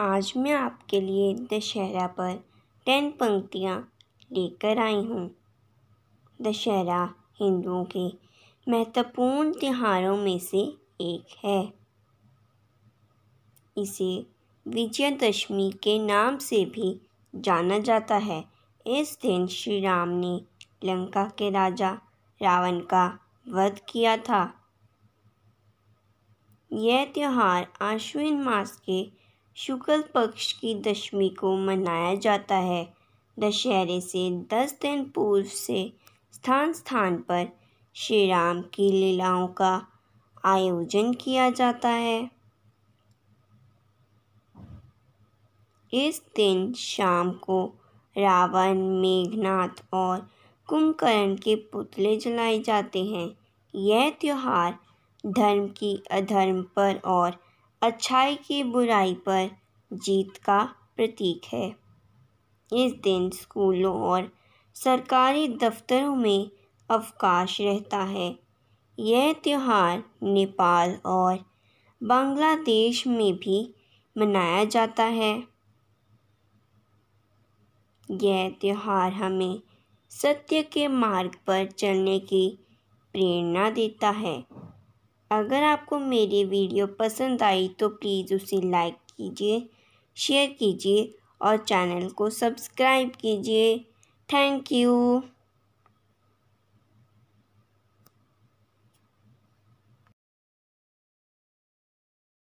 आज मैं आपके लिए दशहरा पर टेन पंक्तियाँ लेकर आई हूँ दशहरा हिंदुओं के महत्वपूर्ण त्योहारों में से एक है इसे विजयदशमी के नाम से भी जाना जाता है इस दिन श्री राम ने लंका के राजा रावण का वध किया था यह त्यौहार आश्विन मास के शुक्ल पक्ष की दशमी को मनाया जाता है दशहरे से दस दिन पूर्व से स्थान स्थान पर श्री राम की लीलाओं का आयोजन किया जाता है इस दिन शाम को रावण मेघनाथ और कुंभकर्ण के पुतले जलाए जाते हैं यह त्यौहार धर्म की अधर्म पर और अच्छाई की बुराई पर जीत का प्रतीक है इस दिन स्कूलों और सरकारी दफ्तरों में अवकाश रहता है यह त्यौहार नेपाल और बांग्लादेश में भी मनाया जाता है यह त्यौहार हमें सत्य के मार्ग पर चलने की प्रेरणा देता है अगर आपको मेरी वीडियो पसंद आई तो प्लीज़ उसे लाइक कीजिए शेयर कीजिए और चैनल को सब्सक्राइब कीजिए थैंक यू